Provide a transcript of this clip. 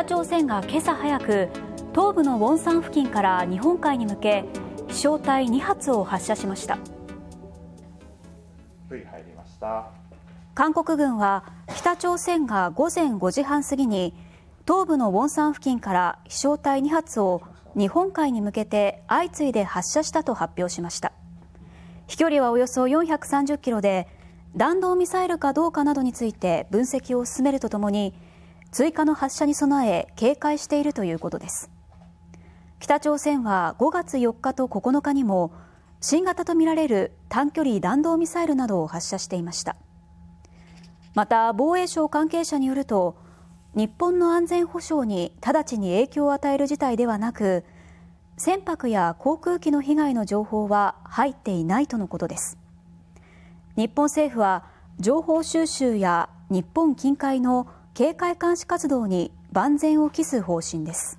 北朝鮮が今朝早く東部のウォンサン付近から日本海に向け飛翔体2発を発射しました韓国軍は北朝鮮が午前5時半過ぎに東部のウォンサン付近から飛翔体2発を日本海に向けて相次いで発射したと発表しました飛距離はおよそ430キロで弾道ミサイルかどうかなどについて分析を進めるとともに追加の発射に備え警戒しているということです北朝鮮は5月4日と9日にも新型とみられる短距離弾道ミサイルなどを発射していましたまた防衛省関係者によると日本の安全保障に直ちに影響を与える事態ではなく船舶や航空機の被害の情報は入っていないとのことです日本政府は情報収集や日本近海の警戒監視活動に万全を期す方針です。